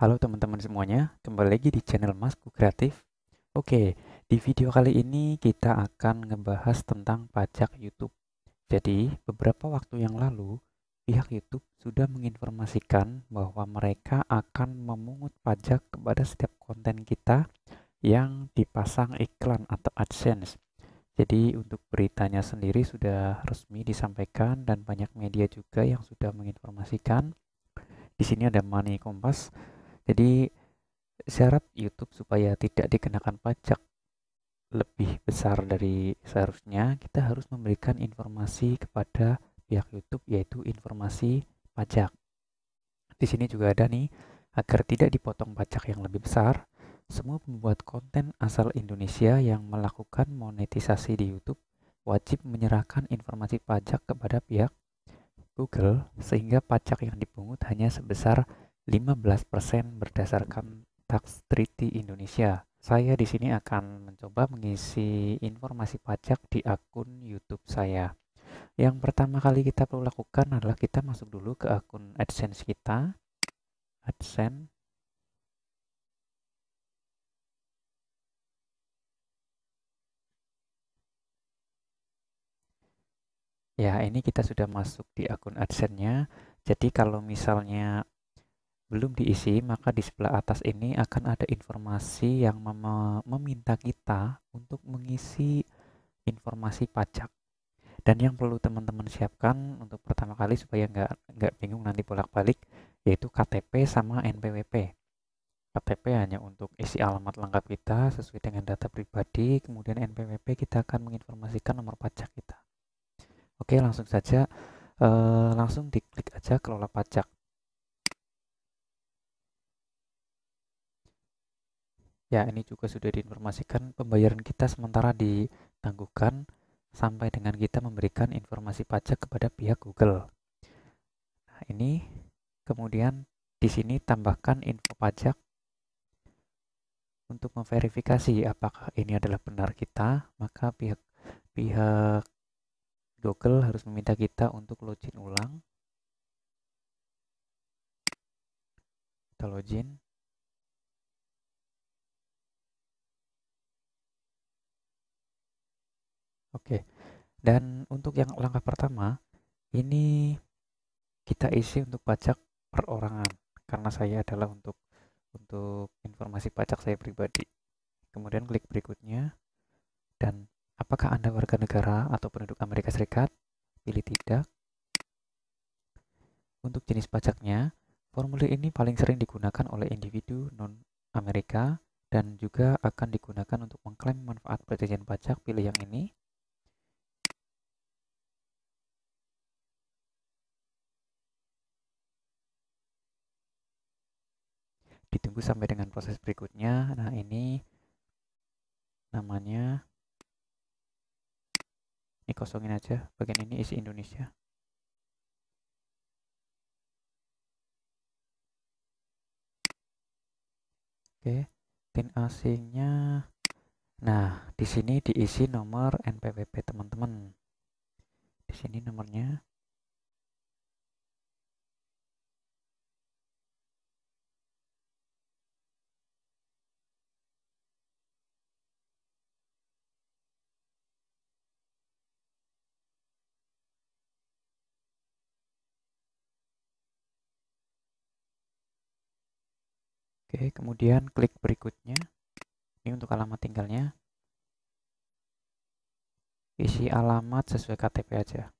Halo teman-teman semuanya, kembali lagi di channel Masku Kreatif. Oke, di video kali ini kita akan ngebahas tentang pajak YouTube. Jadi, beberapa waktu yang lalu, pihak YouTube sudah menginformasikan bahwa mereka akan memungut pajak kepada setiap konten kita yang dipasang iklan atau AdSense. Jadi untuk beritanya sendiri sudah resmi disampaikan dan banyak media juga yang sudah menginformasikan. Di sini ada money Kompas, jadi syarat YouTube supaya tidak dikenakan pajak lebih besar dari seharusnya, kita harus memberikan informasi kepada pihak YouTube yaitu informasi pajak. Di sini juga ada nih agar tidak dipotong pajak yang lebih besar, semua pembuat konten asal Indonesia yang melakukan monetisasi di YouTube wajib menyerahkan informasi pajak kepada pihak Google sehingga pajak yang dipungut hanya sebesar 15% berdasarkan Tax Treaty Indonesia. Saya di sini akan mencoba mengisi informasi pajak di akun YouTube saya. Yang pertama kali kita perlu lakukan adalah kita masuk dulu ke akun AdSense kita. AdSense. Ya, ini kita sudah masuk di akun AdSense-nya. Jadi kalau misalnya belum diisi, maka di sebelah atas ini akan ada informasi yang mem meminta kita untuk mengisi informasi pajak. Dan yang perlu teman-teman siapkan untuk pertama kali supaya nggak nggak bingung nanti bolak-balik, yaitu KTP sama NPWP. KTP hanya untuk isi alamat lengkap kita sesuai dengan data pribadi, kemudian NPWP kita akan menginformasikan nomor pajak kita. Oke, langsung saja, e, langsung diklik aja kelola pajak Ya, ini juga sudah diinformasikan pembayaran kita sementara ditangguhkan sampai dengan kita memberikan informasi pajak kepada pihak Google. Nah, ini kemudian di sini tambahkan info pajak untuk memverifikasi apakah ini adalah benar kita, maka pihak pihak Google harus meminta kita untuk login ulang. Kita login. Oke. Dan untuk yang langkah pertama, ini kita isi untuk pajak perorangan karena saya adalah untuk untuk informasi pajak saya pribadi. Kemudian klik berikutnya dan apakah Anda warga negara atau penduduk Amerika Serikat? Pilih tidak. Untuk jenis pajaknya, formulir ini paling sering digunakan oleh individu non-Amerika dan juga akan digunakan untuk mengklaim manfaat perjanjian pajak. Pilih yang ini. ditunggu sampai dengan proses berikutnya nah ini namanya ini kosongin aja bagian ini isi Indonesia oke pin asingnya nah di sini diisi nomor NPWP teman-teman di sini nomornya Oke, kemudian klik berikutnya. Ini untuk alamat tinggalnya. Isi alamat sesuai KTP aja.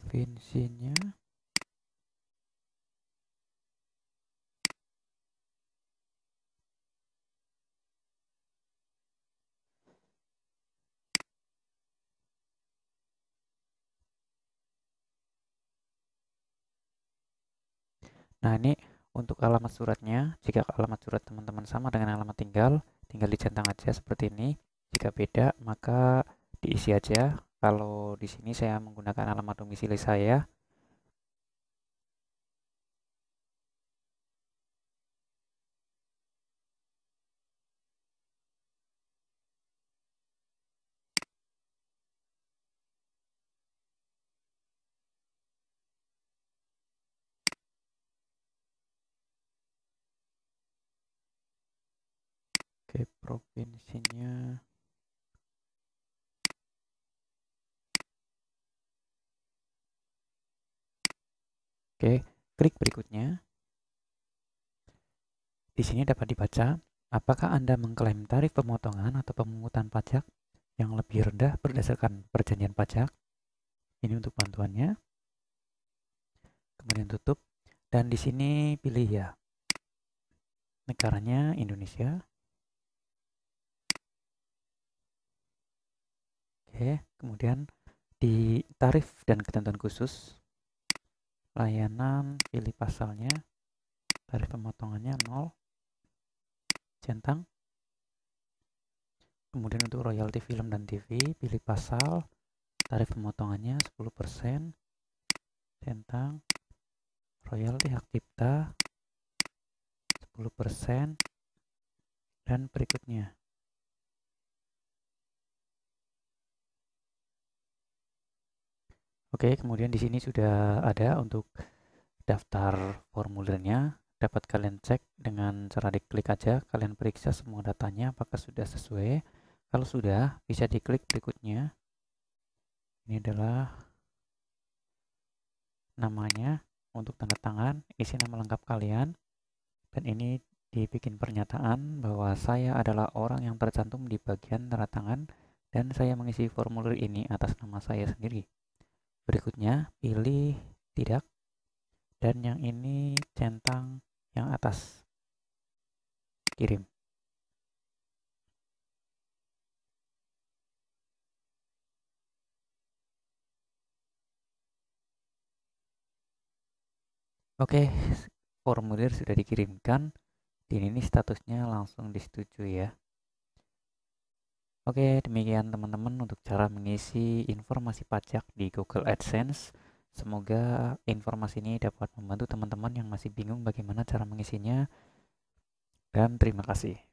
provinsinya Nah, ini untuk alamat suratnya. Jika alamat surat teman-teman sama dengan alamat tinggal, tinggal dicentang aja seperti ini. Jika beda, maka diisi aja kalau di sini saya menggunakan alamat domisili saya. Oke, provinsinya Oke, klik berikutnya. Di sini dapat dibaca, apakah Anda mengklaim tarif pemotongan atau pemungutan pajak yang lebih rendah berdasarkan perjanjian pajak. Ini untuk bantuannya. Kemudian tutup. Dan di sini pilih ya, negaranya Indonesia. Oke, kemudian di tarif dan ketentuan khusus layanan pilih pasalnya tarif pemotongannya 0 centang kemudian untuk royalti film dan TV pilih pasal tarif pemotongannya 10% centang royalti hak cipta 10% dan berikutnya Oke, kemudian di sini sudah ada untuk daftar formulirnya. Dapat kalian cek dengan cara diklik aja. Kalian periksa semua datanya apakah sudah sesuai. Kalau sudah, bisa diklik berikutnya. Ini adalah namanya untuk tanda tangan, isi nama lengkap kalian. Dan ini dibikin pernyataan bahwa saya adalah orang yang tercantum di bagian tanda tangan dan saya mengisi formulir ini atas nama saya sendiri. Berikutnya, pilih tidak. Dan yang ini centang yang atas. Kirim. Oke, formulir sudah dikirimkan. Di ini statusnya langsung disetujui ya. Oke, demikian teman-teman untuk cara mengisi informasi pajak di Google AdSense. Semoga informasi ini dapat membantu teman-teman yang masih bingung bagaimana cara mengisinya. Dan terima kasih.